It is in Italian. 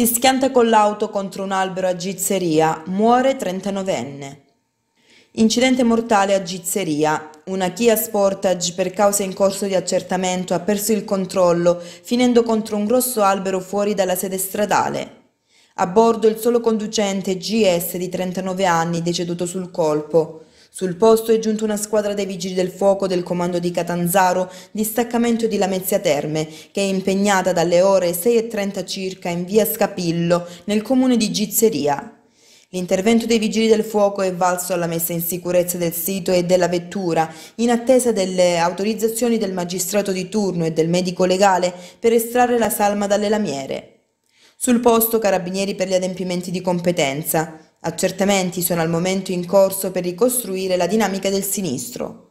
Si schianta con l'auto contro un albero a Gizzeria, muore 39enne. Incidente mortale a Gizzeria. Una Kia Sportage per causa in corso di accertamento ha perso il controllo, finendo contro un grosso albero fuori dalla sede stradale. A bordo il solo conducente GS di 39 anni deceduto sul colpo. Sul posto è giunta una squadra dei vigili del fuoco del comando di Catanzaro, distaccamento di Lamezia Terme, che è impegnata dalle ore 6.30 circa in via Scapillo, nel comune di Gizzeria, L'intervento dei vigili del fuoco è valso alla messa in sicurezza del sito e della vettura, in attesa delle autorizzazioni del magistrato di turno e del medico legale per estrarre la salma dalle lamiere. Sul posto carabinieri per gli adempimenti di competenza. Accertamenti sono al momento in corso per ricostruire la dinamica del sinistro.